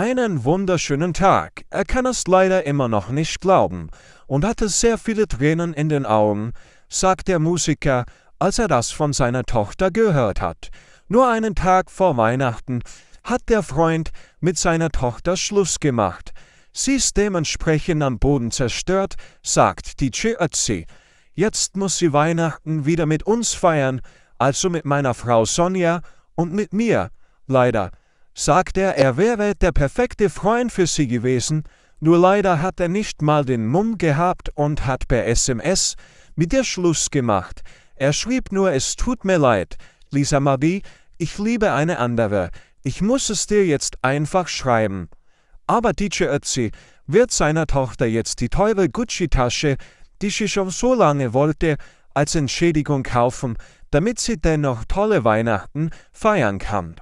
Einen wunderschönen Tag. Er kann es leider immer noch nicht glauben und hatte sehr viele Tränen in den Augen, sagt der Musiker, als er das von seiner Tochter gehört hat. Nur einen Tag vor Weihnachten hat der Freund mit seiner Tochter Schluss gemacht. Sie ist dementsprechend am Boden zerstört, sagt DJ Ötzi. Jetzt muss sie Weihnachten wieder mit uns feiern, also mit meiner Frau Sonja und mit mir. Leider, sagt er, er wäre der perfekte Freund für sie gewesen, nur leider hat er nicht mal den Mumm gehabt und hat per SMS mit ihr Schluss gemacht. Er schrieb nur, es tut mir leid, Lisa Marie, ich liebe eine andere, ich muss es dir jetzt einfach schreiben. Aber DJ Ötzi wird seiner Tochter jetzt die teure Gucci-Tasche, die sie schon so lange wollte, als Entschädigung kaufen, damit sie dennoch tolle Weihnachten feiern kann.